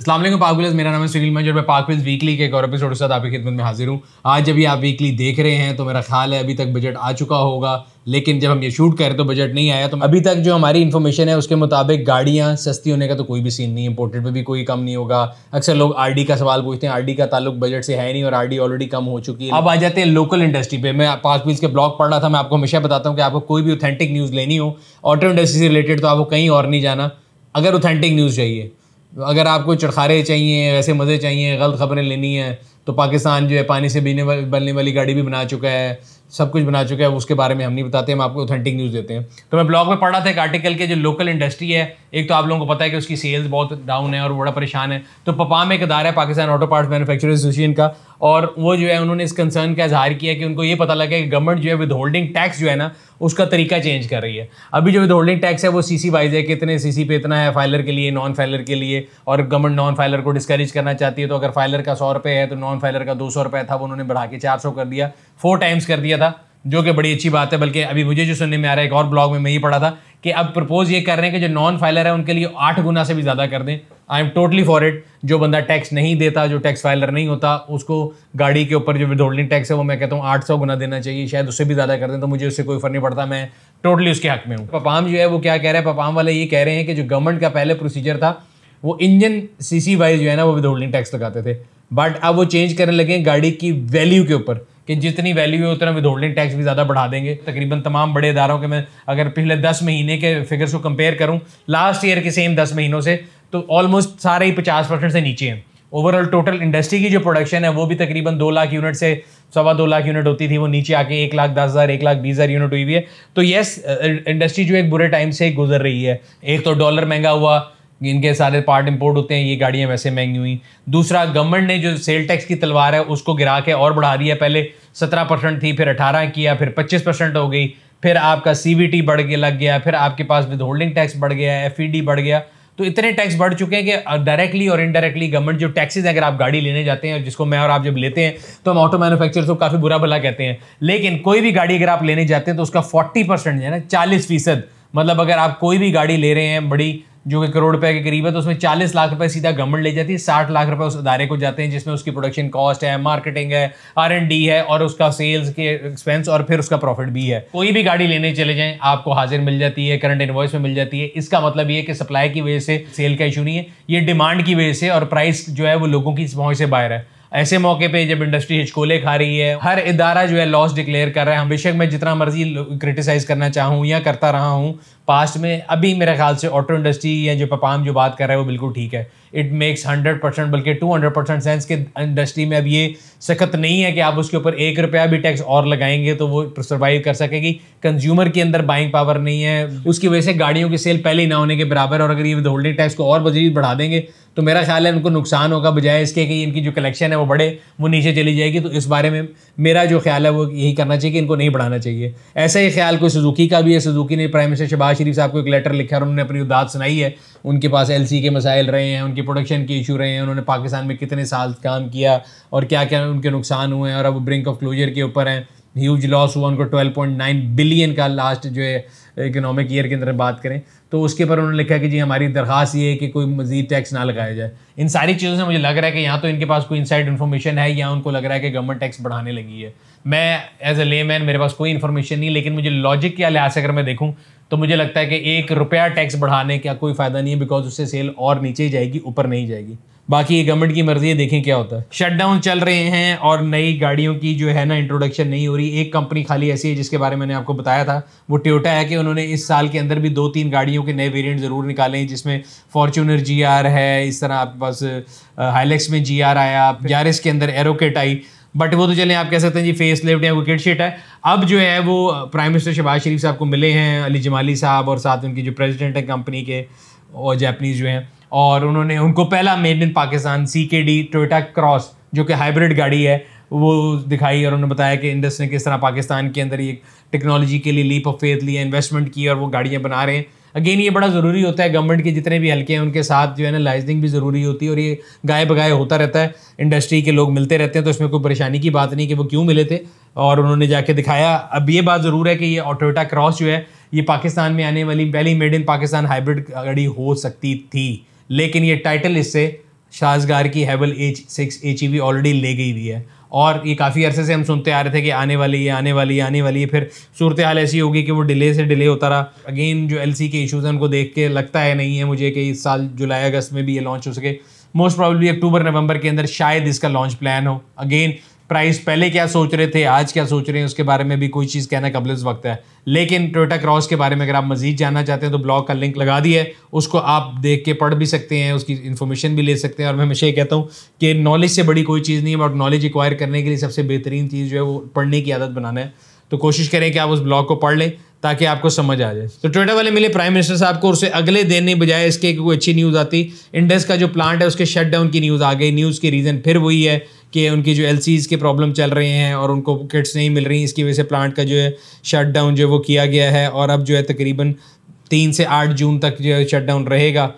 असलम मेरा नाम है सुनील मंजर मैं पाकविल्स वीकली के एक और एपिसोड के साथ आपकी खिदमत में हाजिर हूँ आज जब ये आप वीकली देख रहे हैं तो मेरा ख्याल है अभी तक बजट आ चुका होगा लेकिन जब हम ये शूट कर रहे तो बजट नहीं आया तो अभी तक जो हमारी इन्फॉर्मेशन है उसके मुताबिक गाड़ियाँ सस्ती होने का तो कोई भी सीन नहीं है इंपोर्टेड पर भी कोई कम नहीं होगा अक्सर लोग आर का सवाल पूछते हैं आर का ताल्लुक बजट से है नहीं और आर ऑलरेडी कम हो चुकी है अब आ जाते हैं लोकल इंडस्ट्री पर मैं पाक के ब्लॉग पढ़ रहा था मैं आपको हमेशा बताता हूँ कि आपको कोई भी ऑथेंटिक न्यूज़ लेनी हो ऑटो इंडस्ट्री से रिलेटेड तो आपको कहीं और नहीं जाना अगर ऑथेंटिक न्यूज़ चाहिए अगर आपको चढ़खारे चाहिए ऐसे मज़े चाहिए गलत खबरें लेनी है तो पाकिस्तान जो है पानी से बीने बलने वाली गाड़ी भी बना चुका है सब कुछ बना चुका है उसके बारे में हम नहीं बताते हम आपको ऑथेंटिक न्यूज़ देते हैं तो मैं ब्लॉग में पढ़ा था एक आर्टिकल के जो लोकल इंडस्ट्री है एक तो आप लोगों को पता है कि उसकी सेल्स बहुत डाउन है और बड़ा परेशान है तो पपा में एक अदारा है Pakistan auto parts manufacture association का और वो जो है उन्होंने इस कंसर्न का इजहार किया कि उनको ये पता लगा कि गवर्नमेंट जो है विद होल्डिंग टैक्स जो है ना उसका तरीका चेंज कर रही है अभी जो विद होल्डिंग टैक्स है वो सी सी वाइज है कितने सी सी पे इतना है फाइलर के लिए नॉन फाइलर के लिए और गवर्नमेंट नॉन फाइलर को डिस्करेज करना चाहती है तो अगर फाइलर का सौ रुपये है तो नॉन फाइलर का दो सौ रुपये था वो उन्होंने बढ़ा के चार सौ कर दिया फोर टाइम्स कर दिया किया था जो कि बड़ी अच्छी बात है बल्कि अभी मुझे जो सुनने में आ रहा है एक और ब्लॉग में मैं ही पढ़ा था कि अब प्रपोज ये कर रहे हैं कि जो नॉन फाइलर है उनके लिए आठ गुना से भी ज़्यादा कर दें I am totally for it जो बंदा टैक्स नहीं देता जो टैक्स फाइलर नहीं होता उसको गाड़ी के ऊपर जो विदहोल्डिंग टैक्स है वो मैं कहता हूँ आठ सौ गुना देना चाहिए शायद उससे भी ज़्यादा कर दें तो मुझे उससे कोई फर्क नहीं पड़ता मैं टोटली उसके हक में हूँ पपाम जो है वो क्या कह रहे हैं पपाम वाले ये कह रहे हैं कि जो गवर्नमेंट का पहले प्रोसीजर था वो इंजन सी वाइज जो है ना वो विदहोल्डिंग टैक्स लगाते थे बट अब वो चेंज करने लगे गाड़ी की वैल्यू के ऊपर कि जितनी वैल्यू है उतना होल्डिंग टैक्स भी ज़्यादा बढ़ा देंगे तकरीबन तमाम बड़े इदारों के मैं अगर पिछले दस महीने के फिगर्स को कंपेयर करूँ लास्ट ईयर के सेम दस महीनों से तो ऑलमोस्ट सारे ही पचास परसेंट से नीचे हैं ओवरऑल टोटल इंडस्ट्री की जो प्रोडक्शन है वो भी तकरीबन दो लाख यूनिट से सवा दो लाख यूनिट होती थी वो नीचे आके एक लाख दस हज़ार एक लाख बीस हज़ार यूनिट हुई हुई है तो यस इंडस्ट्री uh, जो एक बुरे टाइम से गुजर रही है एक तो डॉलर महंगा हुआ इनके सारे पार्ट इंपोर्ट होते हैं ये गाड़ियाँ वैसे महंगी हुई दूसरा गवर्नमेंट ने जो सेल टैक्स की तलवार है उसको गिरा के और बढ़ा दिया पहले सत्रह परसेंट थी फिर अठारह किया फिर पच्चीस परसेंट हो गई फिर आपका सी बढ़ के लग गया फिर आपके पास विद होल्डिंग टैक्स बढ़ गया एफ e बढ़ गया तो इतने टैक्स बढ़ चुके हैं कि डायरेक्टली और इनडायरेक्टली गवर्नमेंट जो टैक्सेस अगर आप गाड़ी लेने जाते हैं जिसको मैं और आप जब लेते हैं तो हम ऑटो मैनुफैक्चर को काफ़ी बुरा भला कहते हैं लेकिन कोई भी गाड़ी अगर आप लेने जाते हैं तो उसका फोर्टी परसेंट है ना चालीस फीसद मतलब अगर आप कोई भी गाड़ी ले रहे हैं बड़ी जो कि करोड़ रुपए के करीब है तो उसमें चालीस लाख रुपए सीधा गवर्नमेंट ले जाती है साठ लाख रुपए उस अदारे को जाते हैं जिसमें उसकी प्रोडक्शन कॉस्ट है मार्केटिंग है आर एंड डी है और उसका सेल्स के एक्सपेंस और फिर उसका प्रॉफिट भी है कोई भी गाड़ी लेने चले जाएं आपको हाजिर मिल जाती है करंट इन्वॉइस में मिल जाती है इसका मतलब ये कि सप्लाई की वजह से सेल का इशू नहीं है ये डिमांड की वजह से और प्राइस जो है वो लोगों की पहुंच से बाहर है ऐसे मौके पे जब इंडस्ट्री हिचकोले खा रही है हर इदारा जो है लॉस डिक्लेयर कर रहा है हम बेशक मैं जितना मर्जी क्रिटिसाइज करना चाहूँ या करता रहा हूँ पास्ट में अभी मेरे ख्याल से ऑटो इंडस्ट्री या जो पपाम जो बात कर रहा है वो बिल्कुल ठीक है इट मेक्स 100 परसेंट बल्कि 200 परसेंट सेंस के इंडस्ट्री में अब ये सख्त नहीं है कि आप उसके ऊपर एक रुपया भी टैक्स और लगाएंगे तो वो सर्वाइव कर सकेगी कंज्यूमर के अंदर बाइंग पावर नहीं है उसकी वजह से गाड़ियों की सेल पहले ही ना होने के बराबर और अगर ये होल्डिंग टैक्स को और मजीद बढ़ा देंगे तो मेरा ख्याल है उनको नुकसान होगा बजाय इसके कि इनकी जो कलेक्शन है वो बढ़े वो नीचे चली जाएगी तो इस बारे में मेरा जो ख्याल है वो यही करना चाहिए कि इनको नहीं बढ़ाना चाहिए ऐसा ही ख्याल कोई सुजुकी का भी है सुजुकी ने प्राइम मिनिस्टर शबाज़ शरीफ साहब को एक लेटर लिखा और उन्होंने अपनी उदात सुनाई है उनके पास एल के मसाइल रहे हैं उनके उनकी प्रोडक्शन के इशू रहे हैं उन्होंने पाकिस्तान में कितने साल काम किया और क्या क्या उनके नुकसान हुए हैं और अब ब्रिंक ऑफ क्लोजर के ऊपर हैं ह्यूज लॉस हुआ उनको 12.9 बिलियन का लास्ट जो है इकोनॉमिक ईयर के अंदर बात करें तो उसके ऊपर उन्होंने लिखा कि जी हमारी दरख्वास्त ये है कि कोई मजीद टैक्स ना लगाया जाए इन सारी चीज़ों से मुझे लग रहा है कि यहाँ तो इनके पास कोई इनसाइड इन्फॉर्मेशन है या उनको लग रहा है कि गवर्नमेंट टैक्स बढ़ाने लगी है मैं एज अ ले मैन मेरे पास कोई इन्फॉर्मेशन नहीं लेकिन मुझे लॉजिक के लिहाज से अगर मैं देखूँ तो मुझे लगता है कि एक रुपया टैक्स बढ़ाने का कोई फ़ायदा नहीं है बिकॉज उससे सेल और नीचे ही जाएगी ऊपर नहीं जाएगी बाकी ये गवर्नमेंट की मर्जी है देखें क्या होता है शटडाउन चल रहे हैं और नई गाड़ियों की जो है ना इंट्रोडक्शन नहीं हो रही एक कंपनी खाली ऐसी है जिसके बारे में मैंने आपको बताया था वो ट्योटा है कि उन्होंने इस साल के अंदर भी दो तीन गाड़ियों के नए वेरिएंट ज़रूर निकाले हैं जिसमें फॉर्चूनर जी है इस तरह आपके पास हाईलेक्स में जी आया यारिस के अंदर एरोकेट आई बट वो तो चले आप कह सकते हैं जी फेस लिफ्ट या विकेट शेट है अब जो है वो प्राइम मिनिस्टर शहबाज शरीफ साहब को मिले हैं अली जमाली साहब और साथ उनकी जो प्रेसिडेंट हैं कंपनी के और जैपनीज़ जो हैं और उन्होंने उनको पहला मेड इन पाकिस्तान सी के डी टोटा क्रॉस जो कि हाइब्रिड गाड़ी है वो दिखाई और उन्होंने बताया कि इंडस्ट्री ने किस तरह पाकिस्तान के अंदर ये टेक्नोलॉजी के लिए लीप ऑफ फेथ लिया इन्वेस्टमेंट की और वो गाड़ियाँ बना रहे हैं अगेन ये बड़ा ज़रूरी होता है गवर्नमेंट के जितने भी हल्के हैं उनके साथ जो है ना लाइजनिंग भी ज़रूरी होती है और ये गाय बगाए होता रहता है इंडस्ट्री के लोग मिलते रहते हैं तो इसमें कोई परेशानी की बात नहीं कि वो क्यों मिले थे और उन्होंने जाके दिखाया अब ये बात ज़रूर है कि ये ऑटोटा क्रॉस जो है ये पाकिस्तान में आने वाली पहली मेड इन पाकिस्तान हाइब्रिड गाड़ी हो सकती थी लेकिन ये टाइटल इससे शाहजगार की Haval H six H E already ले गई हुई है और ये काफ़ी अरसे से हम सुनते आ रहे थे कि आने वाली है आने वाली है आने वाली है फिर सूरत हाल ऐसी होगी कि वो डिले से डिले होता रहा अगेन जो एल के इशूज़ हैं उनको देख के लगता है नहीं है मुझे कि इस साल जुलाई अगस्त में भी ये लॉन्च हो सके मोस्ट प्रॉब्लली अक्टूबर नवंबर के अंदर शायद इसका लॉन्च प्लान हो अगेन प्राइस पहले क्या सोच रहे थे आज क्या सोच रहे हैं उसके बारे में भी कोई चीज़ कहना इस वक्त है लेकिन टोयोटा क्रॉस के बारे में अगर आप मजीद जानना चाहते हैं तो ब्लॉग का लिंक लगा दिया है उसको आप देख के पढ़ भी सकते हैं उसकी इन्फॉर्मेशन भी ले सकते हैं और मैं हमेशा ये कहता हूँ कि नॉलेज से बड़ी कोई चीज़ नहीं है बट नॉलेज एक्वायर करने के लिए सबसे बेहतरीन चीज़ जो है वो पढ़ने की आदत बनाना है तो कोशिश करें कि आप उस ब्लॉग को पढ़ लें ताकि आपको समझ आ जाए तो टोयोटा वाले मिले प्राइम मिनिस्टर साहब को उससे अगले दिन नहीं बजाय इसके कोई अच्छी न्यूज़ आती इंडस का जो प्लांट है उसके डाउन की न्यूज़ आ गई न्यूज़ की रीज़न फिर वही है कि उनकी जो एल के प्रॉब्लम चल रहे हैं और उनको किट्स नहीं मिल रही इसकी वजह से प्लांट का जो है शट डाउन जो है वो किया गया है और अब जो है तकरीबन तीन से आठ जून तक जो है शट डाउन रहेगा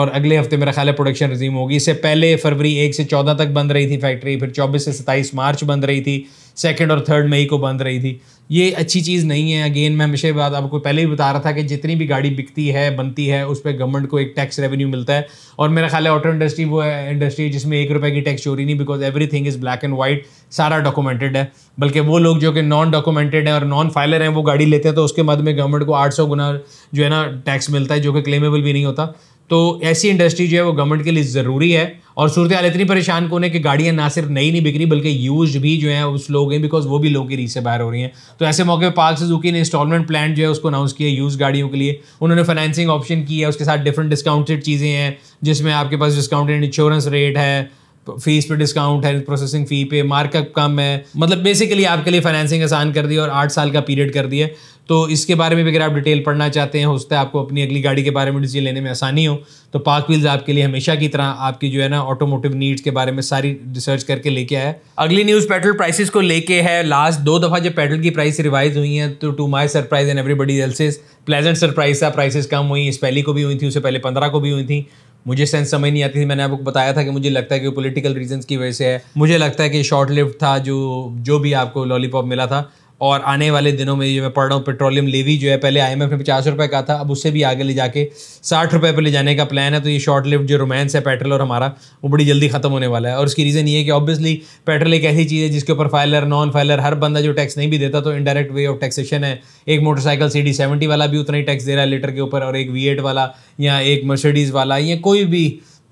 और अगले हफ्ते मेरा ख्याल है प्रोडक्शन रिज्यूम होगी इससे पहले फरवरी एक से चौदह तक बंद रही थी फैक्ट्री फिर चौबीस से सत्ताईस मार्च बंद रही थी सेकेंड और थर्ड मई को बंद रही थी ये अच्छी चीज़ नहीं है अगेन मैं हमेशा बात आपको पहले ही बता रहा था कि जितनी भी गाड़ी बिकती है बनती है उस पर गवर्नमेंट को एक टैक्स रेवेन्यू मिलता है और मेरा ख्याल है ऑटो इंडस्ट्री वो है इंडस्ट्री जिसमें एक रुपए की टैक्स चोरी नहीं because everything is black and white सारा डॉक्यूमेंटेड है बल्कि वो लोग जो कि नॉन डॉक्यूमेंटेड हैं और नॉन फाइलर हैं वो गाड़ी लेते हैं तो उसके बाद में गवर्नमेंट को आठ गुना जो है ना टैक्स मिलता है जो कि क्लेमेबल भी नहीं होता तो ऐसी इंडस्ट्री जो है वो गवर्नमेंट के लिए ज़रूरी है और सूरत हाल इतनी परेशान को कि गाड़ियाँ ना सिर्फ नई नहीं बिक रही बल्कि यूज भी जो है उस लोग हैं बिकॉज वो भी लोगों की रीच से बाहर हो रही हैं तो ऐसे मौके पर पार्क सुजुकी ने इंस्टॉलमेंट प्लान जो है उसको अनाउंस किया यूज़ गाड़ियों के लिए उन्होंने फाइनेंसिंग ऑप्शन की है उसके साथ डिफरेंट डिस्काउंटेड चीज़ें हैं जिसमें आपके पास डिस्काउंटेड इंश्योरेंस रेट है फीस पे डिस्काउंट है प्रोसेसिंग फ़ी पे मार्कअप कम है मतलब बेसिकली आपके लिए फाइनेंसिंग आसान कर दी और आठ साल का पीरियड कर दिया तो इसके बारे में भी अगर आप डिटेल पढ़ना चाहते हैं हो सकता है आपको अपनी अगली गाड़ी के बारे में डिसीजन लेने में आसानी हो तो पार्क व्हील्स आपके लिए हमेशा की तरह आपकी जो है ना ऑटोमोटिव नीड्स के बारे में सारी रिसर्च करके लेके आया अगली न्यूज़ पेट्रोल प्राइसेस को लेके है लास्ट दो दफ़ा जब पेट्रोल की प्राइस रिवाइज हुई है तो to my surprise and everybody else's pleasant surprise था प्राइसिस कम हुई इस पहली को भी हुई थी उससे पहले पंद्रह को भी हुई थी मुझे सेंस समझ नहीं आती थी मैंने आपको बताया था कि मुझे लगता है कि पॉलिटिकल रीजंस की वजह से है मुझे लगता है कि शॉर्ट लिफ्ट था जो जो भी आपको लॉलीपॉप मिला था और आने वाले दिनों में जो मैं पढ़ रहा हूँ पेट्रोलियम लेवी जो है पहले आई ने पचास रुपये का था अब उससे भी आगे ले जाके साठ रुपये पर ले जाने का प्लान है तो ये शॉर्ट लिफ्ट जो रोमांस है पेट्रोल और हमारा वो बड़ी जल्दी ख़त्म होने वाला है और उसकी रीज़न ये है कि ऑब्वियसली पेट्रोल एक ऐसी चीज़ है जिसके ऊपर फाइलर नॉन फाइलर हर बंदा जो टैक्स नहीं भी देता तो इनडायरेक्ट वे ऑफ टैक्सेशन है एक मोटरसाइकिल सी डी सेवेंटी वाला भी उतना ही टैक्स दे रहा है लीटर के ऊपर और एक वी एट वाला या एक मर्सिडीज़ वाला या कोई भी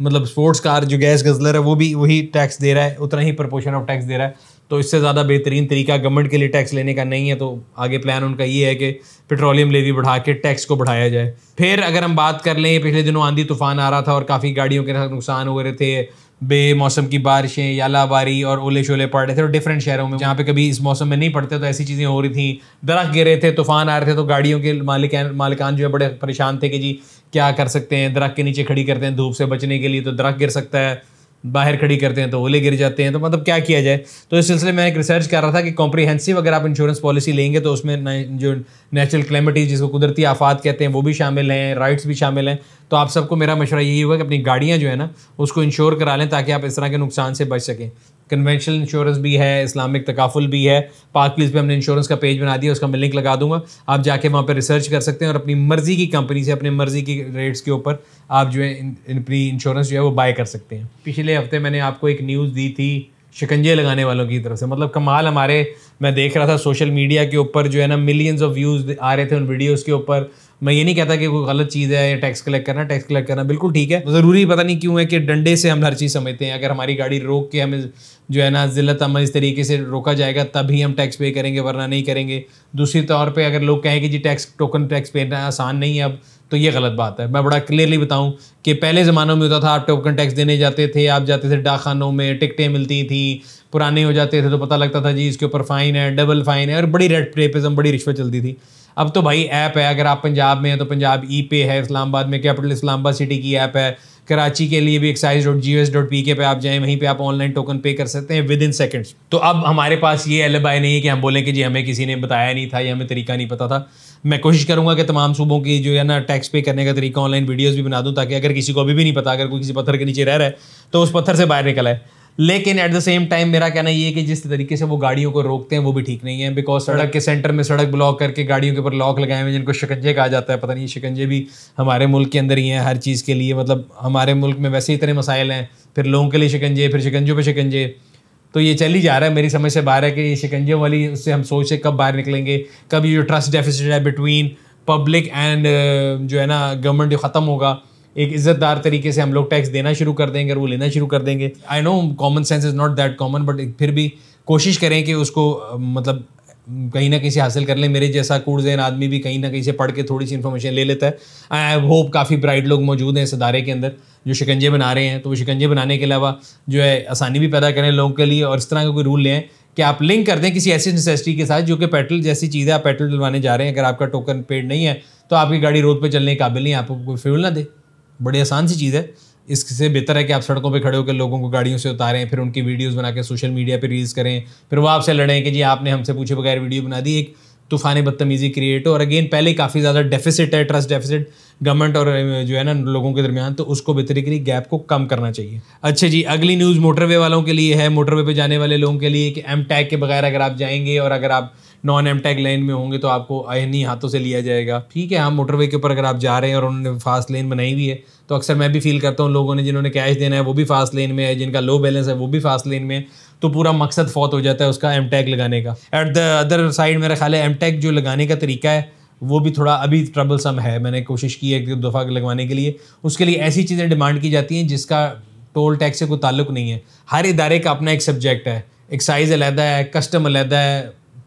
मतलब स्पोर्ट्स कार जो गैस गजलर है वो भी वही टैक्स दे रहा है उतना ही प्रपोर्शन ऑफ टैक्स दे रहा है तो इससे ज़्यादा बेहतरीन तरीका गवर्नमेंट के लिए टैक्स लेने का नहीं है तो आगे प्लान उनका ये है कि पेट्रोलियम लेवी बढ़ा के टैक्स को बढ़ाया जाए फिर अगर हम बात कर लें पिछले दिनों आंधी तूफान आ रहा था और काफ़ी गाड़ियों के नुकसान हो रहे थे बे मौसम की बारिशें यालाबारी और ओले शोले पड़ रहे थे और डिफरेंट शहरों में जहाँ पे कभी इस मौसम में नहीं पड़ते तो ऐसी चीज़ें हो रही थी दरख्त गिरे थे तूफान आ रहे थे तो गाड़ियों के मालिक मालिकान जो है बड़े परेशान थे कि जी क्या कर सकते हैं दरख के नीचे खड़ी करते हैं धूप से बचने के लिए तो दरख गिर सकता है बाहर खड़ी करते हैं तो ओले गिर जाते हैं तो मतलब क्या किया जाए तो इस सिलसिले में एक रिसर्च कर रहा था कि कॉम्प्रीहेंसिव अगर आप इंश्योरेंस पॉलिसी लेंगे तो उसमें जो नेचुरल क्लेमिटीज जिसको कुदरती आफात कहते हैं वो भी शामिल हैं राइट्स भी शामिल हैं तो आप सबको मेरा मशवरा यही हुआ कि अपनी गाड़ियाँ जो है ना उसको इंश्योर करा लें ताकि आप इस तरह के नुकसान से बच सकें कन्वेंशनल इंश्योरेंस भी है इस्लामिक तकाफुल भी है पार्क प्लीज पे हमने इंश्योरेंस का पेज बना दिया उसका मैं लिंक लगा दूंगा आप जाके वहाँ पर रिसर्च कर सकते हैं और अपनी मर्ज़ी की कंपनी से अपने मर्ज़ी की रेट्स के ऊपर आप जो है अपनी इंश्योरेंस जो है वो बाय कर सकते हैं पिछले हफ्ते मैंने आपको एक न्यूज़ दी थी शिकंजे लगाने वालों की तरफ से मतलब कमाल हमारे मैं देख रहा था सोशल मीडिया के ऊपर जो है ना मिलियंस ऑफ व्यूज़ आ रहे थे उन वीडियोज़ के ऊपर मैं ये नहीं कहता कि कोई गलत चीज़ है या टैक्स कलेक्ट करना टैक्स कलेक्ट करना बिल्कुल ठीक है ज़रूरी पता नहीं क्यों है कि डंडे से हम हर चीज़ समझते हैं अगर हमारी गाड़ी रोक के हमें जो है ना जिलत अमल इस तरीके से रोका जाएगा तभी हम टैक्स पे करेंगे वरना नहीं करेंगे दूसरी तौर पर अगर लोग कहें कि जी टैक्स टोकन टैक्स पे आसान नहीं है अब तो ये गलत बात है मैं बड़ा क्लियरली बताऊं कि पहले ज़मानों में होता था आप टोकन टैक्स देने जाते थे आप जाते थे डाकखानों में टिकटें मिलती थी पुराने हो जाते थे तो पता लगता था जी इसके ऊपर फ़ाइन है डबल फ़ाइन है और बड़ी रेड टेपिज़म बड़ी रिश्वत चलती थी अब तो भाई ऐप है अगर आप पंजाब में हैं तो पंजाब ई पे है इस्लामाबाद में कैपिटल इस्लामाबाद सिटी की ऐप है कराची के लिए भी excise dot G S dot P K पे आप जाएं वहीं पे आप ऑनलाइन टोकन पे कर सकते हैं विद इन सेकेंड्स तो अब हमारे पास ये एलबाई नहीं है कि हम बोलें कि जी हमें किसी ने बताया नहीं था या हमें तरीका नहीं पता था मैं कोशिश करूंगा कि तमाम सूबों की जो है ना टैक्स पे करने का तरीका ऑनलाइन वीडियोज़ भी बना दूँ ताकि अगर किसी को अभी भी नहीं पता अगर कोई किसी पत्थर के नीचे रह रहा है तो उस पत्थर से बाहर निकल है लेकिन एट द सेम टाइम मेरा कहना ये है कि जिस तरीके से वो गाड़ियों को रोकते हैं वो भी ठीक नहीं है बिकॉज सड़क के सेंटर में सड़क ब्लॉक करके गाड़ियों के ऊपर लॉक लगाए हुए जिनको शिकंजे कहा जाता है पता नहीं शिकंजे भी हमारे मुल्क के अंदर ही हैं हर चीज़ के लिए मतलब हमारे मुल्क में वैसे इतने मसाइल हैं फिर लोगों के लिए शिकंजे फिर शिकंजों पर शिकंजे तो ये चल ही जा रहा है मेरी समझ से बाहर है कि ये शिकंजे वाली उससे हम सोच से कब बाहर निकलेंगे कब ये जो ट्रस्ट डेफिसिट है बिटवीन पब्लिक एंड जो है ना गवर्नमेंट जो ख़त्म होगा एक इज्जतदार तरीके से हम लोग टैक्स देना शुरू कर देंगे और वो लेना शुरू कर देंगे I know common sense is not that common but फिर भी कोशिश करें कि उसको मतलब कहीं ना कहीं से हासिल कर लें मेरे जैसा कूड़जैन आदमी भी कहीं ना कहीं से पढ़ के थोड़ी सी इन्फॉर्मेशन ले लेता है आई होप काफ़ी ब्राइट लोग मौजूद हैं इस अदारे के अंदर जो शिकंजे बना रहे हैं तो वो शिकंजे बनाने के अलावा जो है आसानी भी पैदा करें लोगों के लिए और इस तरह का कोई रूल लें कि आप लिंक कर दें किसी ऐसी नेसेसिटी के साथ जो कि पेट्रोल जैसी चीज़ें आप पेट्रोल डलवाने जा रहे हैं अगर आपका टोकन पेड नहीं है तो आपकी गाड़ी रोड पर चलने के काबिल नहीं आपको कोई फ्यूल ना दें बड़ी आसान सी चीज़ है इससे बेहतर है कि आप सड़कों पे खड़े होकर लोगों को गाड़ियों से उतारें फिर उनकी वीडियोस बना के सोशल मीडिया पे रिलीज़ करें फिर वो आपसे लड़ें कि जी आपने हमसे पूछे बगैर वीडियो बना दी एक तूफान बदतमीज़ी क्रिएट हो और अगेन पहले काफ़ी ज़्यादा डेफिसिट है ट्रस्ट डेफिसिट गवर्नमेंट और जो है ना लोगों के दरमियान तो उसको बेहतरी लिए गैप को कम करना चाहिए अच्छा जी अगली न्यूज़ मोटरवे वालों के लिए है मोटरवे पे जाने वाले लोगों के लिए कि एम टैग के बगैर अगर आप जाएंगे और अगर आप नॉन एम टैग लेन में होंगे तो आपको आयनी हाथों से लिया जाएगा ठीक है हाँ मोटरवे के ऊपर अगर आप जा रहे हैं और उन्होंने फास्ट लेन बनाई हुई है तो अक्सर मैं भी फील करता हूँ लोगों ने जिन्होंने कैश देना है वो भी फास्ट लेन में है जिनका लो बैलेंस है वो भी फास्ट लेन में है तो पूरा मकसद फौत हो जाता है उसका एम टैग लगाने का एट द अदर साइड मेरा ख्याल है एम टैग जो लगाने का तरीका है वो भी थोड़ा अभी ट्रबल सम है मैंने कोशिश की है एक दफ़ा लगवाने के लिए उसके लिए ऐसी चीज़ें डिमांड की जाती हैं जिसका टोल टैक्स से कोई ताल्लुक नहीं है हर इदारे का अपना एक सब्जेक्ट है एक्साइज अलहदा है कस्टम अलहदा है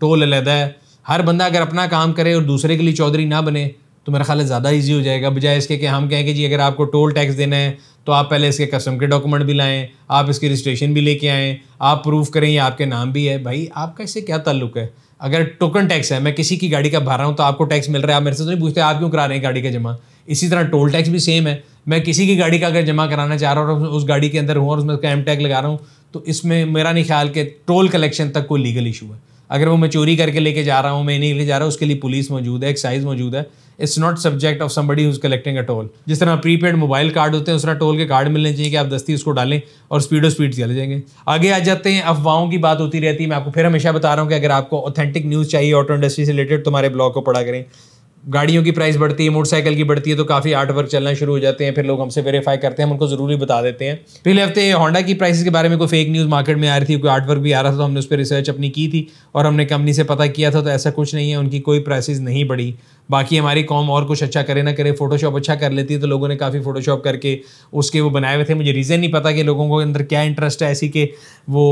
टोल अलहदा है हर बंदा अगर अपना काम करे और दूसरे के लिए चौधरी ना बने तो मेरा ख्याल ज़्यादा ईजी हो जाएगा बजाय इसके कि हम कहें कि जी अगर आपको टोल टैक्स देना है तो आप पहले इसके कस्टम के डॉक्यूमेंट भी लाएँ आप इसकी रजिस्ट्रेशन भी लेके आएँ आप प्रूफ करें ये आपके नाम भी है भाई आपका इससे क्या ताल्लुक है अगर टोकन टैक्स है मैं किसी की गाड़ी का भर रहा हूँ तो आपको टैक्स मिल रहा है आप मेरे से तो नहीं पूछते आप क्यों करा रहे हैं गाड़ी का जमा इसी तरह टोल टैक्स भी सेम है मैं किसी की गाड़ी का अगर जमा कराना चाह रहा हूँ और उस गाड़ी के अंदर हूँ और उसमें उसका एम टैक लगा रहा हूँ तो इसमें मेरा नहीं ख्याल कि टोल कलेक्शन तक कोई लीगल इशू है अगर वो मैं चोरी करके लेके जा रहा हूँ मैं नहीं लेके जा रहा हूँ उसके लिए पुलिस मौजूद है एक्साइज मौजूद है it's not subject of somebody who's collecting a toll जिस तरह प्रीपेड मोबाइल कार्ड होते हैं उस तरह टोल के कार्ड मिलने चाहिए कि आप दस्ती उसको डालें और स्पीडो स्पीड चले जाएंगे आगे आ जाते हैं अफवाहों की बात होती रहती है मैं आपको फिर हमेशा बता रहा हूँ कि अगर आपको ऑथेंटिक न्यूज़ चाहिए ऑटो इंडस्ट्री से रिलेटेड तुम्हारे ब्लॉग को पढ़ा करें गाड़ियों की प्राइस बढ़ती है मोटरसाइकिल की बढ़ती है तो काफ़ी आर्ट वर्क चलना शुरू हो जाते हैं फिर लोग हमसे वेरीफाई करते हैं हम उनको ज़रूरी बता देते हैं पिछले हफ्ते होंडा की प्राइस के बारे में कोई फेक न्यूज़ मार्केट में आ रही थी कोई आर्ट वर्क भी आ रहा था तो हमने उस पर रिसर्च अपनी की थी और हमने कंपनी से पता किया था तो ऐसा कुछ नहीं है उनकी कोई प्राइसेस नहीं बढ़ी बाकी हमारी कॉम और कुछ अच्छा करे ना करे फोटोशॉप अच्छा कर लेती है तो लोगों ने काफ़ी फोटोशॉप करके उसके वो बनाए हुए थे मुझे रीज़न नहीं पता कि लोगों को अंदर क्या इंटरेस्ट है ऐसी कि वो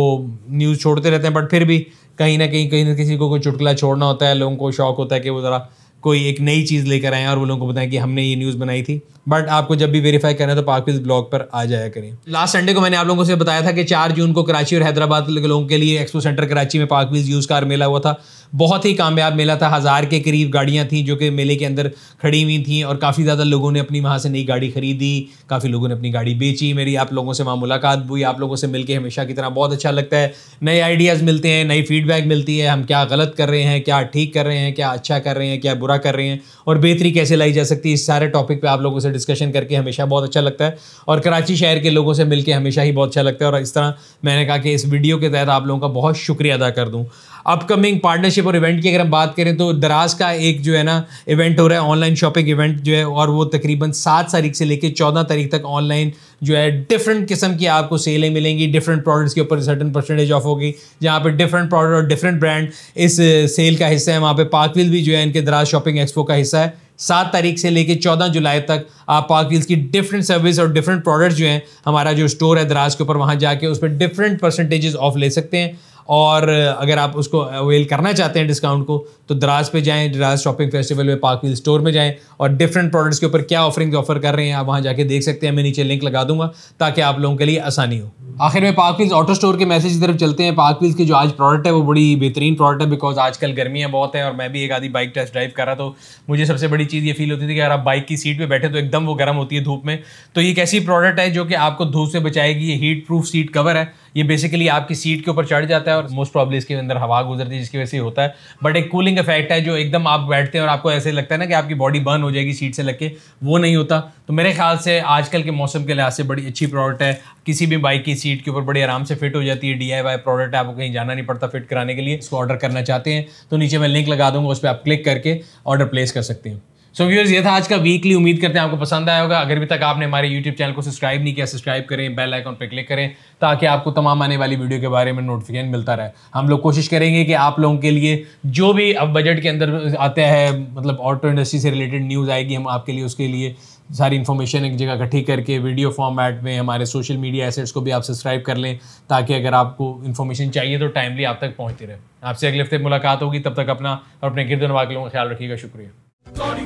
न्यूज़ छोड़ते रहते हैं बट फिर भी कहीं ना कहीं कहीं ना किसी को कोई चुटकला छोड़ना होता है लोगों को शौक होता है कि वो ज़रा कोई एक नई चीज़ लेकर आएँ और वो लोगों को बताएं कि हमने ये न्यूज़ बनाई थी बट आपको जब भी वेरीफाई करना है तो पाकिज ब्लॉग पर आ जाया करें लास्ट संडे को मैंने आप लोगों से बताया था कि चार जून को कराची और हैदराबाद के लोगों के लिए एक्सपो सेंटर कराची में पाकिज यूज़ कार मेला हुआ था बहुत ही कामयाब मेला था हज़ार के करीब गाड़ियाँ थी जो कि मेले के अंदर खड़ी हुई थी और काफ़ी ज़्यादा लोगों ने अपनी वहाँ से नई गाड़ी खरीदी काफ़ी लोगों ने अपनी गाड़ी बेची मेरी आप लोगों से वहाँ मुलाकात हुई आप लोगों से मिलकर हमेशा की तरह बहुत अच्छा लगता है नए आइडियाज़ मिलते हैं नई फीडबैक मिलती है हम क्या गलत कर रहे हैं क्या ठीक कर रहे हैं क्या अच्छा कर रहे हैं क्या बुरा कर रहे हैं और बेहतरी कैसे लाई जा सकती है इस सारे टॉपिक पे आप लोगों से डिस्कशन करके हमेशा बहुत अच्छा लगता है और कराची शहर के लोगों से मिलकर हमेशा ही बहुत अच्छा लगता है और इस तरह मैंने कहा कि इस वीडियो के तहत आप लोगों का बहुत शुक्रिया अदा कर दूँ अपकमिंग पार्टनरशिप और इवेंट की अगर हम बात करें तो दराज का एक जो है ना इवेंट हो रहा है ऑनलाइन शॉपिंग इवेंट जो है और वो तकरीबन सात तारीख से लेकर चौदह तारीख तक ऑनलाइन जो है डिफरेंट किस्म की आपको सेलें मिलेंगी डिफरेंट प्रोडक्ट्स के ऊपर सर्टन परसेंटेज ऑफ होगी जहाँ पे डिफरेंट प्रोडक्ट और डिफरेंट ब्रांड इस सेल uh, का हिस्सा है वहाँ पे पार्कविल भी जो है इनके दराज शॉपिंग एक्सपो का हिस्सा है सात तारीख से लेकर चौदह जुलाई तक आप पार्किल्स की डिफरेंट सर्विस और डिफरेंट प्रोडक्ट्स जो हैं हमारा जो स्टोर है दराज के ऊपर वहाँ जाके उस पर डिफरेंट परसेंटेजेस ऑफ ले सकते हैं और अगर आप उसको अवेल करना चाहते हैं डिस्काउंट को तो दराज पे जाएं दराज शॉपिंग फेस्टिवल में पार्क व्हील स्टोर में जाएं और डिफरेंट प्रोडक्ट्स के ऊपर क्या ऑफरिंग ऑफर कर रहे हैं आप वहाँ जाके देख सकते हैं मैं नीचे लिंक लगा दूंगा ताकि आप लोगों के लिए आसानी हो आखिर में पार्क व्हील्स ऑटो स्टोर के मैसेज की तरफ चलते हैं पार्क व्हील्स की जो आज प्रोडक्ट है वो बड़ी बेहतरीन प्रोडक्ट है बिकॉज आजकल गर्मियाँ बहुत हैं और मैं भी एक आधी बाइक टेस्ट ड्राइव कर रहा तो मुझे सबसे बड़ी चीज़ ये फील होती थी कि अगर आप बाइक की सीट पर बैठे तो एकदम वो गर्म होती है धूप में तो ये एक ऐसी प्रोडक्ट है जो कि आपको धूप से बचाएगी ये हीट प्रूफ सीट कवर है ये बेसिकली आपकी सीट के ऊपर चढ़ जाता है और मोस्ट प्रॉब्ली इसके अंदर हवा गुजरती है जिसकी वजह से होता है बट एक कूलिंग इफेक्ट है जो एकदम आप बैठते हैं और आपको ऐसे लगता है ना कि आपकी बॉडी बर्न हो जाएगी सीट से लग के वो नहीं होता तो मेरे ख्याल से आजकल के मौसम के लिहाज से बड़ी अच्छी प्रोडक्ट है किसी भी बाइक की सीट के ऊपर बड़ी आराम से फिट हो जाती है डी प्रोडक्ट है आपको कहीं जाना नहीं पड़ता फिट कराने के लिए इसको ऑर्डर करना चाहते हैं तो नीचे मैं लिंक लगा दूंगा उस पर आप क्लिक करके ऑर्डर प्लेस कर सकते हैं सो व्यूर्स व्यूअर्स ये था आज का वीकली उम्मीद करते हैं आपको पसंद आया होगा अगर अभी तक आपने हमारे यूट्यूब चैनल को सब्सक्राइब नहीं किया सब्सक्राइब करें बेल आइकॉन पर क्लिक करें ताकि आपको तमाम आने वाली वीडियो के बारे में नोटिफिकेशन मिलता रहे हम लोग कोशिश करेंगे कि आप लोगों के लिए जो भी अब बजट के अंदर आता है मतलब ऑटो इंडस्ट्री से रिलेटेड न्यूज़ आएगी हम आपके लिए उसके लिए सारी इन्फॉर्मेशन एक जगह इकट्ठी करके वीडियो फॉर्मेट में हमारे सोशल मीडिया एसेट्स को भी आप सब्सक्राइब कर लें ताकि अगर आपको इन्फॉर्मेशन चाहिए तो टाइमली आप तक पहुँचती रहे आपसे अगले हफ्ते मुलाकात होगी तब तक अपना और अपने गिरदन वाकलों का ख्याल रखिएगा शुक्रिया